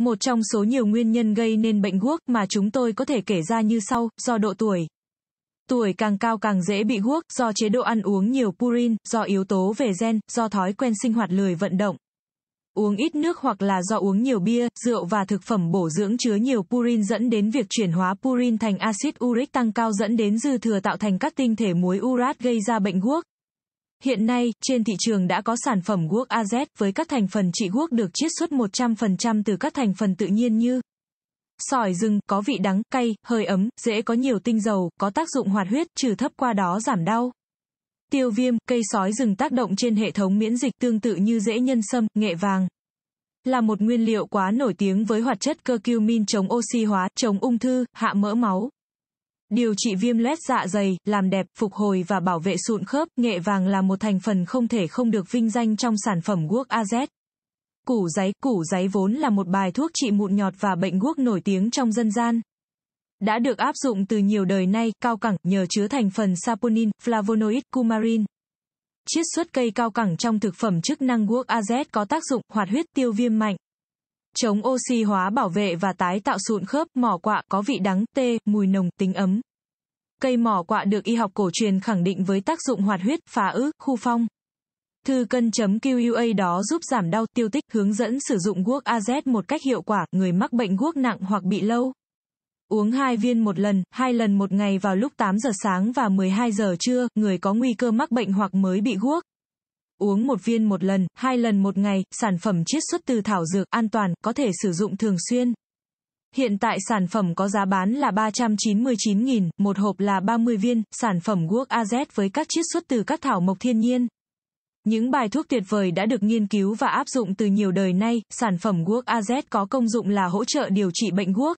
Một trong số nhiều nguyên nhân gây nên bệnh guốc mà chúng tôi có thể kể ra như sau, do độ tuổi. Tuổi càng cao càng dễ bị guốc, do chế độ ăn uống nhiều purin, do yếu tố về gen, do thói quen sinh hoạt lười vận động. Uống ít nước hoặc là do uống nhiều bia, rượu và thực phẩm bổ dưỡng chứa nhiều purin dẫn đến việc chuyển hóa purin thành axit uric tăng cao dẫn đến dư thừa tạo thành các tinh thể muối urat gây ra bệnh guốc. Hiện nay, trên thị trường đã có sản phẩm guốc AZ với các thành phần trị guốc được chiết xuất 100% từ các thành phần tự nhiên như sỏi rừng, có vị đắng, cay, hơi ấm, dễ có nhiều tinh dầu, có tác dụng hoạt huyết, trừ thấp qua đó giảm đau. Tiêu viêm, cây sói rừng tác động trên hệ thống miễn dịch tương tự như dễ nhân sâm, nghệ vàng. Là một nguyên liệu quá nổi tiếng với hoạt chất curcumin chống oxy hóa, chống ung thư, hạ mỡ máu. Điều trị viêm loét dạ dày, làm đẹp, phục hồi và bảo vệ sụn khớp, nghệ vàng là một thành phần không thể không được vinh danh trong sản phẩm guốc AZ. Củ giấy, củ giấy vốn là một bài thuốc trị mụn nhọt và bệnh guốc nổi tiếng trong dân gian. Đã được áp dụng từ nhiều đời nay, cao cẳng, nhờ chứa thành phần saponin, flavonoid, cumarin. Chiết xuất cây cao cẳng trong thực phẩm chức năng guốc AZ có tác dụng hoạt huyết tiêu viêm mạnh chống oxy hóa bảo vệ và tái tạo sụn khớp, mỏ quạ, có vị đắng, tê, mùi nồng, tính ấm. Cây mỏ quạ được y học cổ truyền khẳng định với tác dụng hoạt huyết, phá ứ, khu phong. Thư cân.QUA chấm đó giúp giảm đau tiêu tích, hướng dẫn sử dụng guốc AZ một cách hiệu quả, người mắc bệnh guốc nặng hoặc bị lâu. Uống 2 viên một lần, 2 lần một ngày vào lúc 8 giờ sáng và 12 giờ trưa, người có nguy cơ mắc bệnh hoặc mới bị guốc. Uống một viên một lần, hai lần một ngày, sản phẩm chiết xuất từ thảo dược, an toàn, có thể sử dụng thường xuyên. Hiện tại sản phẩm có giá bán là 399.000, một hộp là 30 viên, sản phẩm guốc AZ với các chiết xuất từ các thảo mộc thiên nhiên. Những bài thuốc tuyệt vời đã được nghiên cứu và áp dụng từ nhiều đời nay, sản phẩm guốc AZ có công dụng là hỗ trợ điều trị bệnh guốc.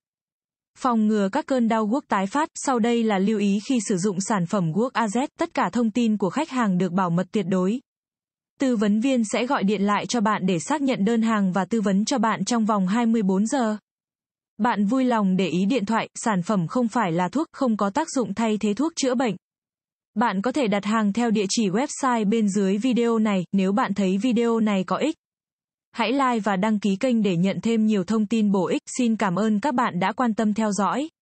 Phòng ngừa các cơn đau guốc tái phát, sau đây là lưu ý khi sử dụng sản phẩm guốc AZ, tất cả thông tin của khách hàng được bảo mật tuyệt đối. Tư vấn viên sẽ gọi điện lại cho bạn để xác nhận đơn hàng và tư vấn cho bạn trong vòng 24 giờ. Bạn vui lòng để ý điện thoại, sản phẩm không phải là thuốc, không có tác dụng thay thế thuốc chữa bệnh. Bạn có thể đặt hàng theo địa chỉ website bên dưới video này nếu bạn thấy video này có ích. Hãy like và đăng ký kênh để nhận thêm nhiều thông tin bổ ích. Xin cảm ơn các bạn đã quan tâm theo dõi.